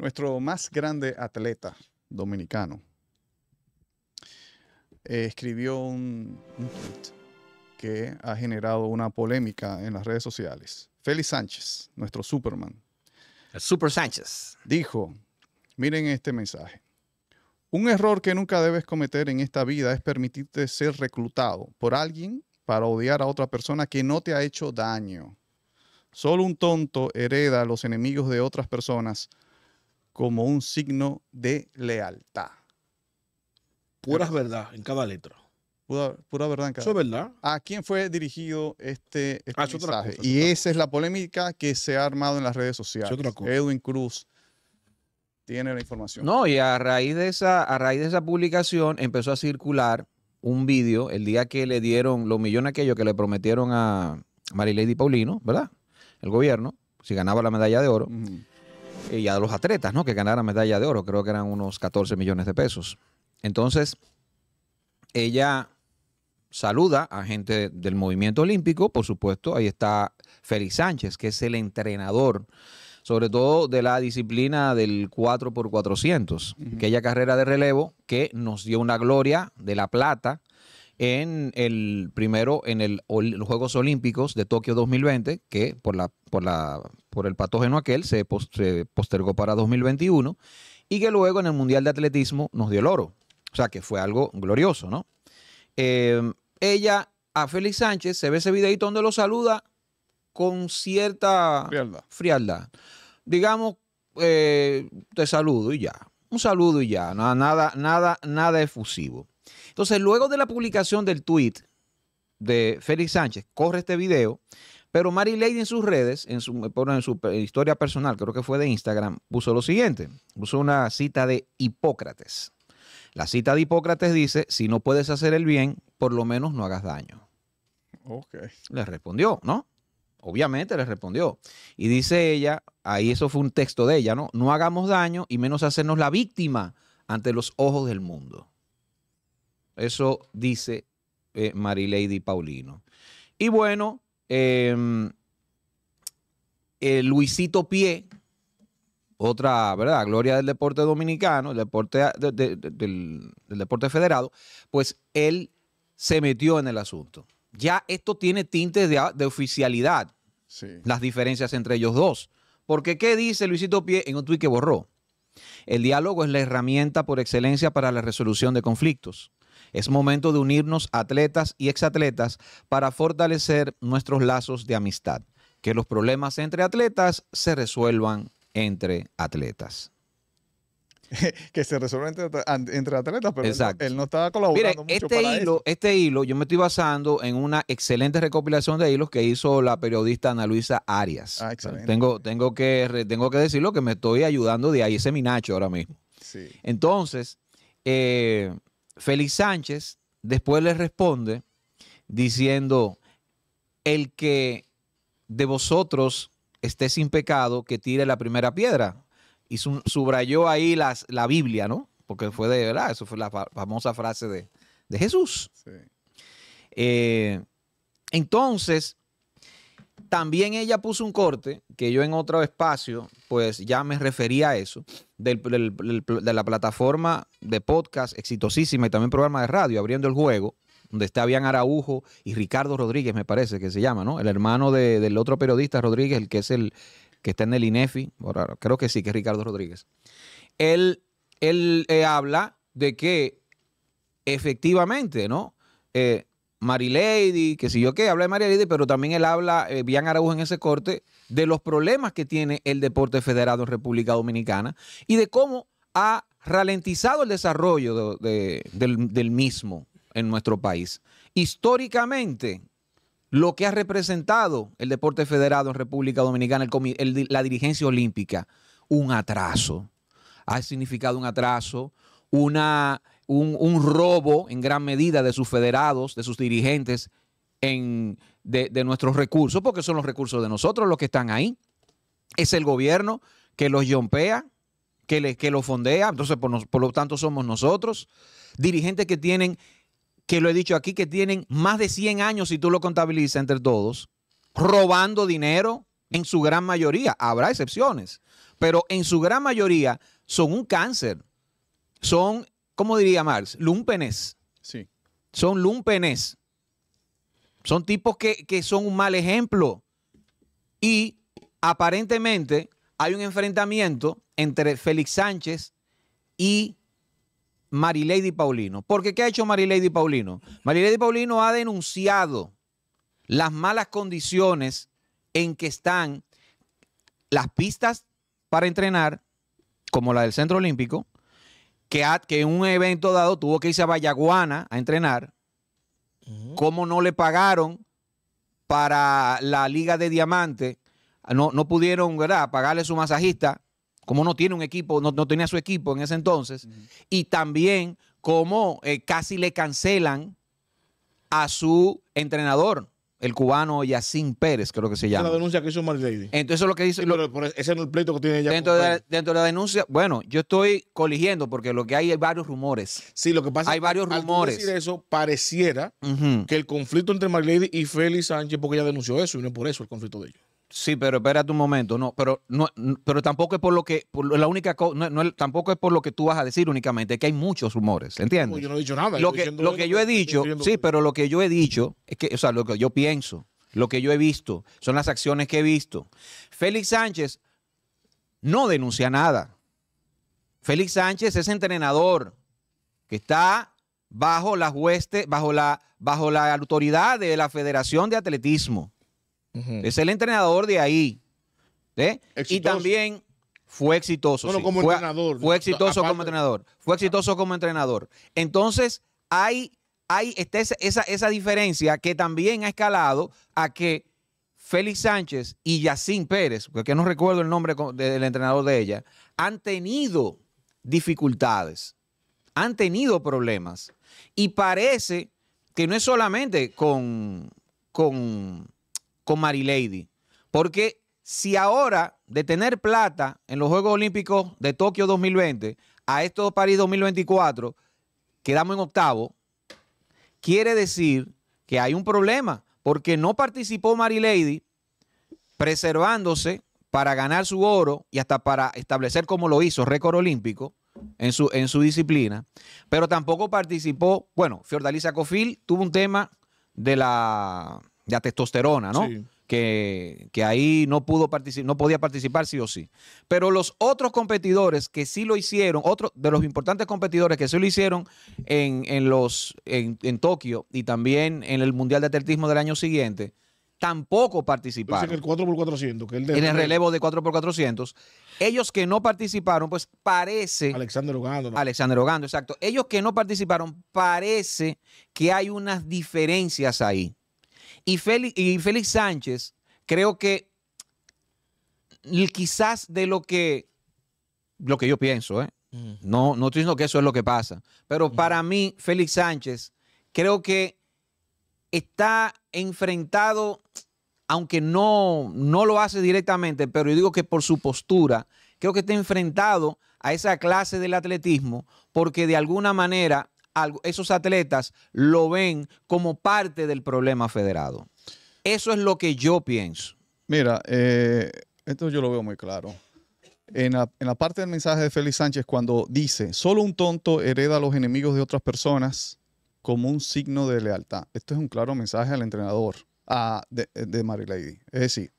nuestro más grande atleta dominicano, eh, escribió un, tweet que ha generado una polémica en las redes sociales. Félix Sánchez, nuestro Superman. El Super Sánchez. Dijo, miren este mensaje. Un error que nunca debes cometer en esta vida es permitirte ser reclutado por alguien para odiar a otra persona que no te ha hecho daño. Solo un tonto hereda a los enemigos de otras personas como un signo de lealtad. Pura verdad en cada letra. Pura, verdad en cada Eso es verdad. ¿A quién fue dirigido este, este ah, mensaje? y esa es la polémica que se ha armado en las redes sociales. Edwin Cruz tiene la información. No, y a raíz de esa, a raíz de esa publicación empezó a circular un vídeo el día que le dieron los millones aquellos que le prometieron a Marilady Paulino, ¿verdad? El gobierno, si ganaba la medalla de oro. Eh, y a los atletas, ¿no? Que ganaran medalla de oro, creo que eran unos 14 millones de pesos. Entonces, ella saluda a gente del movimiento olímpico, por supuesto, ahí está Félix Sánchez, que es el entrenador, sobre todo de la disciplina del 4x400, aquella carrera de relevo que nos dio una gloria de la plata en el primero en el, los Juegos Olímpicos de Tokio 2020, que por la la por el patógeno aquel se, postergó para 2021 y que luego en el Mundial de Atletismo nos dio el oro. O sea que fue algo glorioso, ¿no? Em, ella a Félix Sánchez se ve ese videito donde lo saluda con cierta frialdad. Digamos, eh, te saludo y ya. Un saludo y ya. nada, nada, nada efusivo. Entonces, luego de la publicación del tweet de Félix Sánchez, corre este video, pero Mary Lady en sus redes, en su, en su historia personal, creo que fue de Instagram, puso lo siguiente, puso una cita de Hipócrates. La cita de Hipócrates dice, si no puedes hacer el bien, por lo menos no hagas daño. Ok. Le respondió, ¿no? Obviamente le respondió. Y dice ella, ahí eso fue un texto de ella, ¿no? No hagamos daño y menos hacernos la víctima ante los ojos del mundo. Eso dice eh, Marilady Paulino. Y bueno, em, eh, Luisito Pie, otra, ¿verdad? Gloria del deporte dominicano, deporte del, deporte federado, pues él se metió en el asunto. Ya esto tiene tintes de, oficialidad, las diferencias entre ellos dos. Porque, ¿qué dice Luisito Pie en un tuit que borró? El diálogo es la herramienta por excelencia para la resolución de conflictos. Es momento de unirnos atletas y exatletas para fortalecer nuestros lazos de amistad. Que los problemas entre atletas se resuelvan entre atletas que se resuelvan entre, atletas, pero Él, no estaba colaborando mucho este para eso. Este hilo, yo me estoy basando en una excelente recopilación de hilos que hizo la periodista Ana Luisa Arias. Ah, tengo, tengo, que, tengo que decirlo que me estoy ayudando de ahí, ese minacho ahora mismo. Sí. Entonces, eh, Félix Sánchez después le responde diciendo, el que de vosotros esté sin pecado, que tire la primera piedra. Y subrayó ahí la Biblia, ¿no? Porque fue de verdad, eso fue la famosa frase de, de Jesús. Eh, entonces, también ella puso un corte, que yo en otro espacio, pues ya me refería a eso, de la plataforma de podcast exitosísima y también programa de radio, abriendo el juego, donde está Bian Araujo y Ricardo Rodríguez, me parece que se llama, ¿no? El hermano del otro periodista Rodríguez, el que es el que está en el INEFI, creo que sí, que es Ricardo Rodríguez. Él, él eh, habla de que efectivamente, ¿no? Eh, Marilady, que si yo qué, habla de Marilady, pero también él habla, bien eh, Bian Araújo en ese corte, de los problemas que tiene el deporte federado en República Dominicana y de cómo ha ralentizado el desarrollo del, mismo en nuestro país. Históricamente, lo que ha representado el deporte federado en República Dominicana, la dirigencia olímpica, un atraso. Ha significado un atraso, una un, robo en gran medida de sus federados, de sus dirigentes, de, nuestros recursos, porque son los recursos de nosotros los que están ahí. Es el gobierno que los yompea, que, que los fondea, entonces por, por, lo tanto somos nosotros. Dirigentes que tienen, que lo he dicho aquí, que tienen más de 100 años, si tú lo contabilizas entre todos, robando dinero en su gran mayoría. Habrá excepciones, pero en su gran mayoría son un cáncer, son ¿cómo diría Marx? Lumpenes. Sí. Son lumpenes. Son tipos que, son un mal ejemplo. Y aparentemente hay un enfrentamiento entre Félix Sánchez y Marilady Paulino. Porque ¿qué ha hecho Marilady Paulino? Marilady Paulino ha denunciado las malas condiciones en que están las pistas para entrenar, como la del Centro Olímpico, que, en un evento dado tuvo que irse a Vallaguana a entrenar, ¿cómo no le pagaron para la Liga de Diamante? No, pudieron pagarle su masajista, como no tiene un equipo, no, tenía su equipo en ese entonces, y también como eh, casi le cancelan a su entrenador el cubano Yacín Pérez, creo que se llama. Es la denuncia que hizo Marlady. Entonces lo que dice... E, ese es el pleito que tiene ella. Dentro, de, la, denuncia, bueno, yo estoy coligiendo porque lo que hay hay varios rumores. Sí, lo que pasa es que varios al rumores. decir eso, pareciera que el conflicto entre Marlady y Félix Sánchez, porque ella denunció eso y no es por eso el conflicto de ellos. Sí, pero espérate un momento, no, pero no, pero tampoco es por lo que, la única tampoco es por lo que tú vas a decir únicamente, es que hay muchos rumores, ¿entiendes? Pues yo no he dicho nada. Lo que, lo que yo he dicho, sí, pero lo que yo he dicho es que, o sea, lo que yo pienso, lo que yo he visto, son las acciones que he visto. Félix Sánchez no denuncia nada. Félix Sánchez es entrenador que está bajo la hueste, bajo la, bajo la autoridad de la Federación de Atletismo. Es el entrenador de ahí. ¿eh? Y también fue exitoso. como fue, entrenador. Fue exitoso como entrenador. Fue exitoso como entrenador. Entonces, hay, hay esa, esa diferencia que también ha escalado a que Félix Sánchez y Yacín Pérez, porque no recuerdo el nombre del entrenador de ella, han tenido dificultades, han tenido problemas. Y parece que no es solamente con, con con Lady. Porque si ahora de tener plata en los Juegos Olímpicos de Tokio 2020 a estos de París 2024, quedamos en octavo, quiere decir que hay un problema, porque no participó Marilady preservándose para ganar su oro y hasta para establecer como lo hizo récord olímpico en su, en su disciplina, pero tampoco participó, bueno, Fiordalisa Cofil tuvo un tema de la la testosterona, ¿no? Que, ahí no, pudo participar, no podía participar sí o sí. Pero los otros competidores que sí lo hicieron, de los importantes competidores que sí lo hicieron en, los, en, Tokio y también en el Mundial de Atletismo del año siguiente, tampoco participaron. en el relevo de 4x400. Ellos que no participaron, pues parece... Alexander Ogando. Alexander Ogando, exacto. Ellos que no participaron, parece que hay unas diferencias ahí y Félix, y Félix Sánchez, creo que quizás de lo que, lo que yo pienso, ¿eh? no, no estoy diciendo que eso es lo que pasa, pero para mí, Félix Sánchez, creo que está enfrentado, aunque no, no lo hace directamente, pero yo digo que por su postura, creo que está enfrentado a esa clase del atletismo, porque de alguna manera esos atletas lo ven como parte del problema federado. Eso es lo que yo pienso. Mira, eh, esto yo lo veo muy claro. En la, parte del mensaje de Félix Sánchez, cuando dice, solo un tonto hereda a los enemigos de otras personas como un signo de lealtad. Esto es un claro mensaje al entrenador de, Mary Lady. Es decir,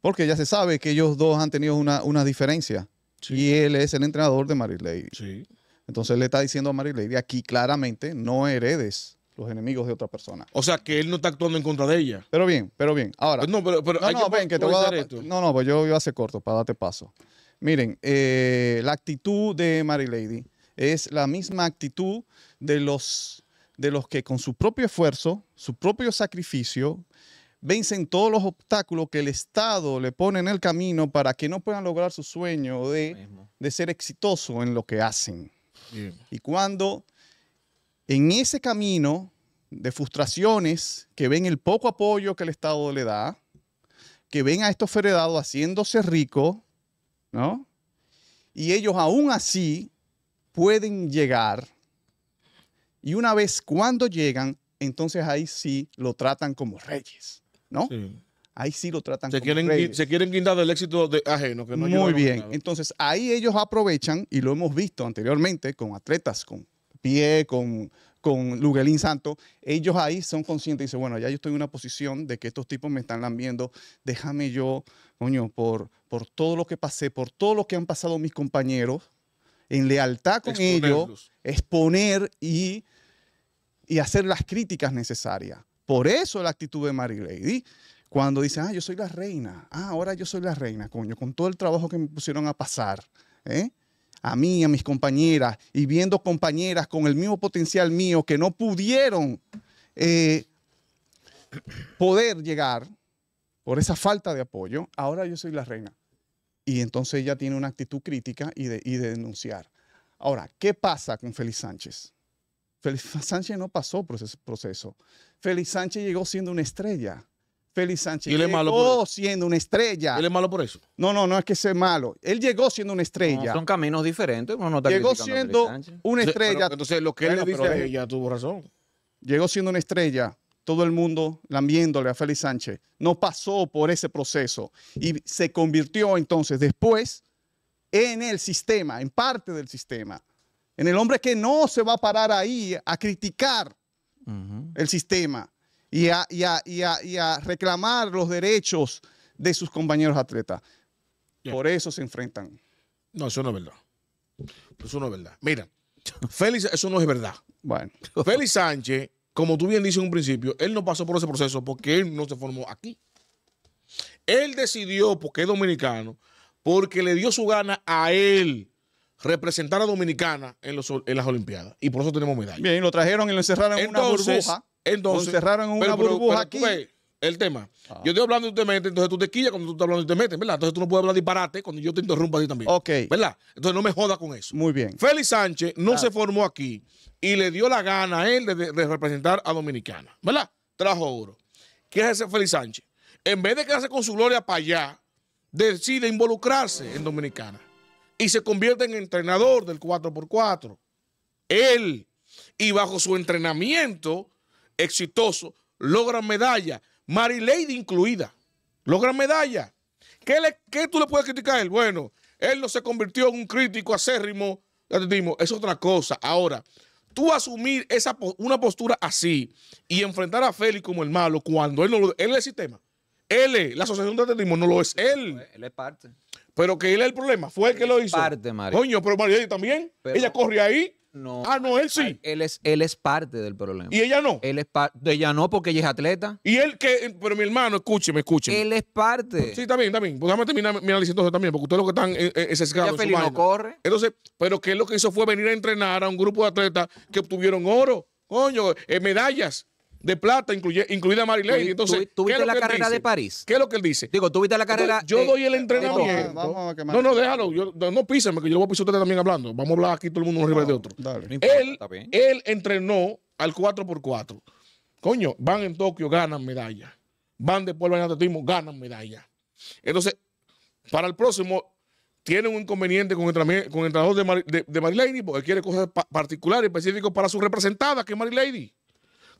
porque ya se sabe que ellos dos han tenido una, diferencia. Y él es el entrenador de Mary Lady. Sí. Entonces le está diciendo a Mary Lady, aquí claramente no heredes los enemigos de otra persona. O sea, que él no está actuando en contra de ella. Pero bien, pero bien. Ahora. Pues no, no, ven, que te voy a dar, esto. No, no, pues yo voy a hacer corto para darte paso. Miren, eh, la actitud de Mary Lady es la misma actitud de los, de los que con su propio esfuerzo, su propio sacrificio, vencen todos los obstáculos que el Estado le pone en el camino para que no puedan lograr su sueño de, de ser exitoso en lo que hacen. Y cuando en ese camino de frustraciones, que ven el poco apoyo que el Estado le da, que ven a estos feredados haciéndose ricos, ¿no? Y ellos aún así pueden llegar. Y una vez cuando llegan, entonces ahí sí lo tratan como reyes, ¿no? Sí ahí sí lo tratan se quieren, Se quieren guindar del éxito de ajeno. Que no Muy bien. Entonces, ahí ellos aprovechan, y lo hemos visto anteriormente con atletas, con Pie, con, con Luguelín Santo, ellos ahí son conscientes y dicen, bueno, ya yo estoy en una posición de que estos tipos me están lambiendo, déjame yo, coño, por, por todo lo que pasé, por todo lo que han pasado mis compañeros, en lealtad con ellos, exponer y, y hacer las críticas necesarias. Por eso la actitud de Mary Lady cuando dice, ah, yo soy la reina, ah, ahora yo soy la reina, coño, con todo el trabajo que me pusieron a pasar, ¿eh? a mí, a mis compañeras, y viendo compañeras con el mismo potencial mío que no pudieron eh, poder llegar por esa falta de apoyo, ahora yo soy la reina. Y entonces ella tiene una actitud crítica y de, y de denunciar. Ahora, ¿qué pasa con Feliz Sánchez? Feliz Sánchez no pasó por ese proceso. Feliz Sánchez llegó siendo una estrella. Félix Sánchez. llegó siendo una estrella. Él es malo por eso. No, no, no es que sea malo. Él llegó siendo una estrella. son caminos diferentes. llegó siendo una estrella. entonces, lo que él le dice ella tuvo razón. Llegó siendo una estrella. Todo el mundo lamiéndole a Félix Sánchez. No pasó por ese proceso. Y se convirtió entonces después en el sistema, en parte del sistema. En el hombre que no se va a parar ahí a criticar el sistema y a, reclamar los derechos de sus compañeros atletas. Por eso se enfrentan. No, eso no es verdad. Eso no es verdad. Mira, Félix, eso no es verdad. Bueno. Félix Sánchez, como tú bien dices en un principio, él no pasó por ese proceso porque él no se formó aquí. Él decidió, porque es dominicano, porque le dio su gana a él representar a Dominicana en, las Olimpiadas. Y por eso tenemos medalla. Bien, lo trajeron y lo encerraron en una burbuja. Entonces, cerraron una burbuja aquí. Pues, el tema. Ah. Yo estoy hablando y te metes, entonces tú te quillas cuando tú estás hablando y te metes, ¿verdad? Entonces tú no puedes hablar disparate cuando yo te interrumpa a ti también. Ok. ¿Verdad? Entonces no me jodas con eso. Muy bien. Félix Sánchez no se formó aquí y le dio la gana a él de, representar a Dominicana, ¿verdad? Trajo oro. ¿Qué hace Félix Sánchez? En vez de quedarse con su gloria para allá, decide involucrarse en Dominicana y se convierte en entrenador del 4x4. Él, y bajo su entrenamiento, exitoso, logran medalla, Lady incluida, logran medalla. ¿Qué, le, tú le puedes criticar a él? Bueno, él no se convirtió en un crítico acérrimo, atendismo. es otra cosa. Ahora, tú asumir esa, una postura así y enfrentar a Félix como el malo cuando él no lo, él es el sistema. Él, la asociación de atletismo, no lo es él. Él es parte. Pero que él es el problema, fue él, el que lo hizo. Parte, Coño, pero María también, ella corre ahí no. Ah, no, él sí. Él es, él es parte del problema. ¿Y ella no? Él es parte. Ella no, porque ella es atleta. Y él que. Pero mi hermano, escúcheme, escúcheme. Él es parte. Sí, también, también. Pues terminar mi análisis también, porque ustedes lo que están es eh, Ya eh, no corre. Entonces, pero que él lo que hizo fue venir a entrenar a un grupo de atletas que obtuvieron oro, coño, eh, medallas de plata, incluye, incluida Mary Lady. Entonces, ¿tú, viste la carrera de París? ¿Qué es lo que él dice? Digo, ¿tuviste la carrera? yo doy el entrenamiento. vamos a no, no, déjalo. no písame, que yo voy a pisar también hablando. Vamos a hablar aquí todo el mundo uno arriba de otro. Él, entrenó al 4x4. Coño, van en Tokio, ganan medalla. Van después al atletismo, ganan medalla. Entonces, para el próximo, tiene un inconveniente con, el entrenador de, Mar Mary Lady porque quiere cosas particulares particulares, específicas para su representada, que es Mary Lady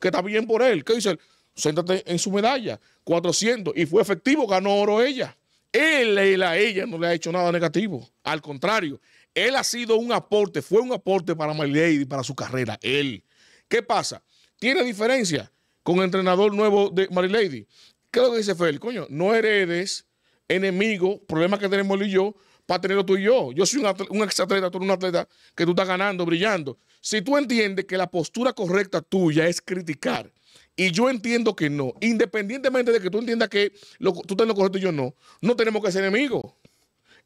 que está bien por él. ¿Qué dice él? Séntate en su medalla, 400. Y fue efectivo, ganó oro ella. Él, a ella no le ha hecho nada negativo. Al contrario, él ha sido un aporte, fue un aporte para Lady para su carrera. Él. ¿Qué pasa? ¿Tiene diferencia con el entrenador nuevo de Marilady? ¿Qué es lo que dice Félix? Coño, no heredes enemigo, problema que tenemos él y yo, para tenerlo tú y yo. Yo soy un, exatleta. un tú eres un atleta que tú estás ganando, brillando. Si tú entiendes que la postura correcta tuya es criticar, y yo entiendo que no, independientemente de que tú entiendas que tú estás en lo correcto y yo no, no tenemos que ser enemigos.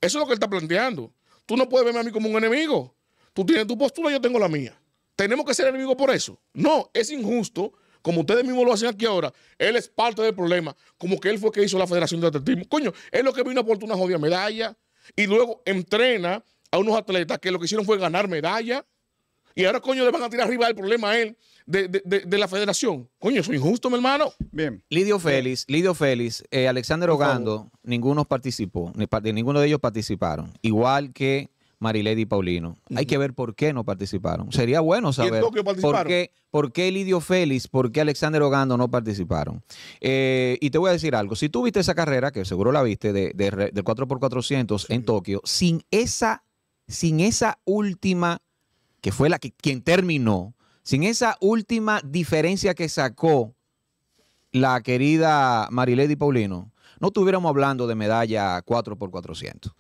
Eso es lo que él está planteando. Tú no puedes verme a mí como un enemigo. Tú tienes tu postura, yo tengo la mía. ¿Tenemos que ser enemigos por eso? No, es injusto como ustedes mismos lo hacen aquí ahora, él es parte del problema, como que él fue que hizo la Federación de Atletismo. Coño, es lo que vino a aportar una jodida medalla y luego entrena a unos atletas que lo que hicieron fue ganar medalla. Y ahora, coño, le van a tirar arriba el problema a él de, la federación. Coño, eso es injusto, mi hermano. Bien. Lidio Félix, Lidio Félix, eh, Alexander Ogando, ninguno participó, ninguno de ellos participaron. Igual que Marilady Paulino. Hay que ver por qué no participaron. Sería bueno saber por qué, por Lidio Félix, por qué Alexander Ogando no participaron. Eh, y te voy a decir algo. Si tú viste esa carrera, que seguro la viste, de, del 4x400 en Tokio, sin esa, sin esa última que fue la que, quien terminó, sin esa última diferencia que sacó la querida Marilady Paulino, no estuviéramos hablando de medalla 4x400.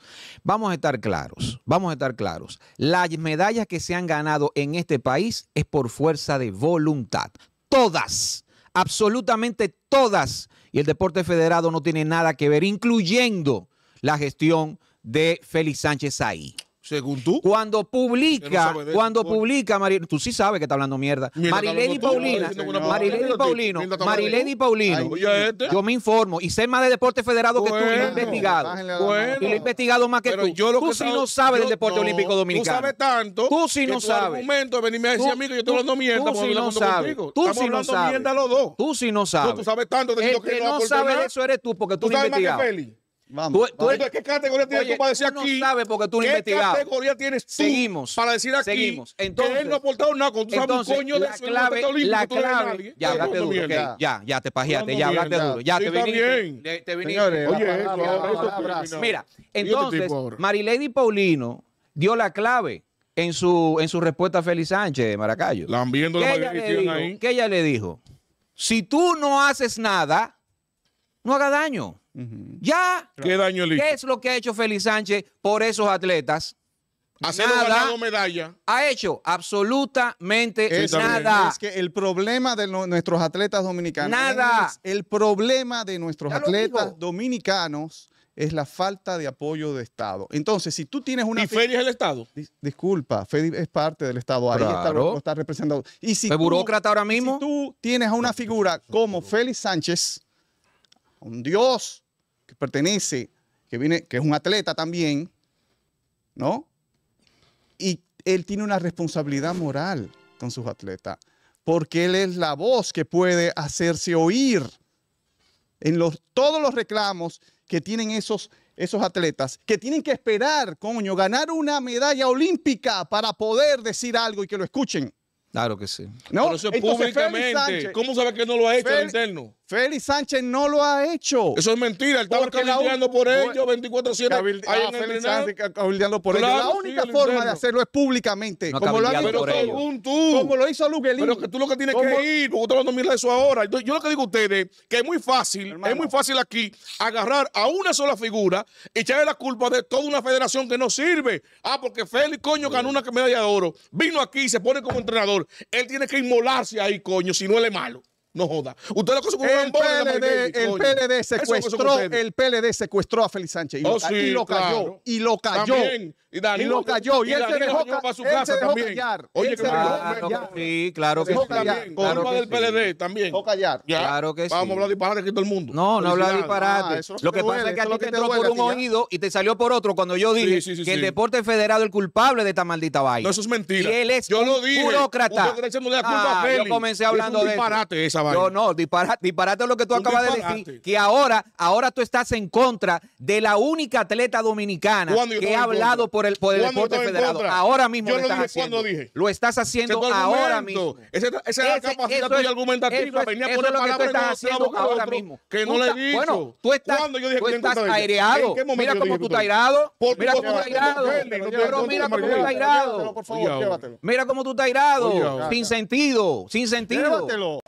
Vamos a estar claros, vamos a estar claros. Las medallas que se han ganado en este país es por fuerza de voluntad. Todas, absolutamente todas. Y el deporte federado no tiene nada que ver, incluyendo la gestión de Félix Sánchez ahí. Según tú. Cuando publica, cuando publica, Mari... tú sí sabes que está hablando mierda. y Paulina, y Paulino, y Paulino. Este. Yo me informo y sé más de deporte federado que tú y lo he investigado. Y lo he investigado más que tú. tú sí no sabes del deporte olímpico dominicano. Tú sabes tanto. Tú sí no sabes. Tú de venirme a decir a yo estoy hablando mierda. Tú sí no sabes. Tú sí no sabes. Tú sí no sabes. Tú sabes tanto de que no sabes eso eres tú porque tú no investigas. Vamos. Tú, vamos. ¿Qué categoría tienes Oye, tú para decir aquí? No sabes porque tú no ¿Qué categoría tienes seguimos, para decir aquí seguimos. Entonces, que él no ha aportado nada? con tú sabes un coño la de clave, olímpico, la clave, Ya hablaste duro, ya, ya te pajeaste, ya hablaste duro. Ya te viniste. Te viniste. Oye, Mira, entonces, Marilady Paulino dio la clave en su, en su respuesta a Félix Sánchez de Maracayo. La han viendo la ella le dijo, ahí. Que ella le dijo, si tú no haces nada, no haga daño. Ya. ¿Qué daño es lo que ha hecho Félix Sánchez por esos atletas? Ha medalla. Ha hecho absolutamente nada. Es que el problema de nuestros atletas dominicanos. Nada. el problema de nuestros atletas dominicanos es la falta de apoyo de Estado. Entonces, si tú tienes una... ¿Y Félix es el Estado? disculpa, Félix es parte del Estado. Ahí está, representado. Y si burócrata ahora mismo? Si tú tienes a una figura como Félix Sánchez, un dios que pertenece, que viene, que es un atleta también, ¿no? Y él tiene una responsabilidad moral con sus atletas, porque él es la voz que puede hacerse oír en los, todos los reclamos que tienen esos, esos atletas, que tienen que esperar, coño, ganar una medalla olímpica para poder decir algo y que lo escuchen. Claro que sí. ¿No? Pero públicamente. ¿Cómo sabe que no lo ha hecho el interno? Félix Sánchez no lo ha hecho. Eso es mentira. Él estaba cabildeando por ellos 24-7. Ah, Félix Sánchez cabildeando por claro, ellos. La única forma de hacerlo es públicamente. como, lo ha tú. como lo hizo Luguelín. Pero que tú lo que tienes que ir. tú no de eso ahora. Yo, lo que digo a ustedes que es muy fácil, es muy fácil aquí agarrar a una sola figura y echarle la culpa de toda una federación que no sirve. Ah, porque Félix, coño, ganó una medalla de oro. Vino aquí y se pone como entrenador. Él tiene que inmolarse ahí, coño, si no él es malo. No joda. Usted lo que el, PLD, el PLD secuestró, el PLD secuestró a Félix Sánchez y, lo, oh, cayó y lo cayó. También. Y lo cayó. Y, él se dejó, para su casa también. Oye, que callar. Sí, claro que sí. También. del PLD también. O callar. Claro que Vamos sí. Vamos a hablar disparate aquí todo el mundo. No, no hablar disparate. Ah, lo que, pasa es que a ti te, entró por un oído y te salió por otro cuando yo dije que el deporte federado es el culpable de esta maldita vaina. No, eso es mentira. Y él es yo un lo dije. burócrata. Ah, yo comencé hablando de disparate esa vaina. Yo no, disparate, disparate lo que tú acabas de decir. Que ahora, ahora tú estás en contra de la única atleta dominicana que ha hablado por por el, por el deporte federado. Ahora mismo lo, estás haciendo. Lo estás haciendo ahora mismo. Ese, esa es la capacidad tuya argumentativa. Venía a poner palabras que tú estás ahora mismo. Que no le he dicho. tú estás, aireado. Mira cómo tú estás airado. Mira cómo tú estás airado. Pero mira cómo tú estás airado. Mira cómo tú estás airado. Sin sentido. Sin sentido.